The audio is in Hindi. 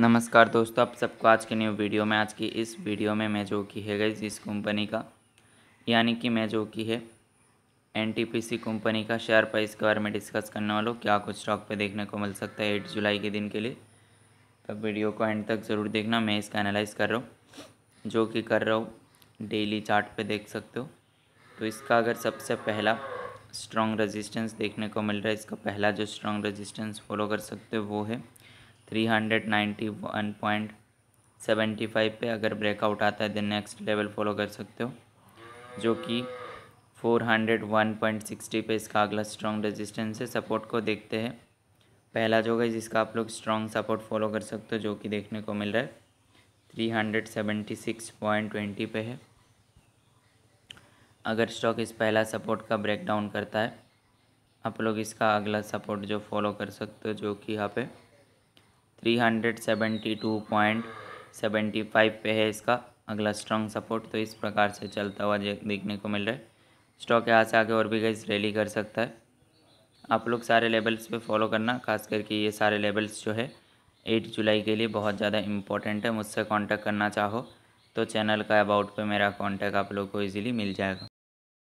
नमस्कार दोस्तों आप सबको आज के न्यू वीडियो में आज की इस वीडियो में मैं जो की है गई इस कंपनी का यानी कि मैं जो की है एनटीपीसी कंपनी का शेयर प्राइस के बारे में डिस्कस करने वालों क्या कुछ स्टॉक पे देखने को मिल सकता है एट जुलाई के दिन के लिए तब वीडियो को एंड तक ज़रूर देखना मैं इसका एनालाइज कर रहा हूँ जो कि कर रहा हूँ डेली चार्ट पे देख सकते हो तो इसका अगर सबसे पहला स्ट्रॉन्ग रजिस्टेंस देखने को मिल रहा है इसका पहला जो स्ट्रॉन्ग रजिस्टेंस फॉलो कर सकते हो वो है three hundred ninety one point seventy five पे अगर ब्रेकआउट आता है देन नेक्स्ट लेवल फॉलो कर सकते हो जो कि four hundred one point sixty पे इसका अगला स्ट्रॉन्ग रेजिस्टेंस है सपोर्ट को देखते हैं पहला जो है जिसका आप लोग स्ट्रॉन्ग सपोर्ट फॉलो कर सकते हो जो कि देखने को मिल रहा है three hundred seventy six point twenty पे है अगर स्टॉक इस पहला सपोर्ट का ब्रेकडाउन करता है आप लोग इसका अगला सपोर्ट जो फॉलो कर सकते हो जो कि यहाँ पे three hundred seventy two point seventy five पे है इसका अगला स्ट्रॉन्ग सपोर्ट तो इस प्रकार से चलता हुआ देखने को मिल रहा है स्टॉक यहाँ से आगे और भी गई रैली कर सकता है आप लोग सारे लेवल्स पे फॉलो करना खास करके ये सारे लेवल्स जो है एट जुलाई के लिए बहुत ज़्यादा इंपॉर्टेंट है मुझसे कांटेक्ट करना चाहो तो चैनल का अबाउट पे मेरा कांटेक्ट आप लोग को इजीली मिल जाएगा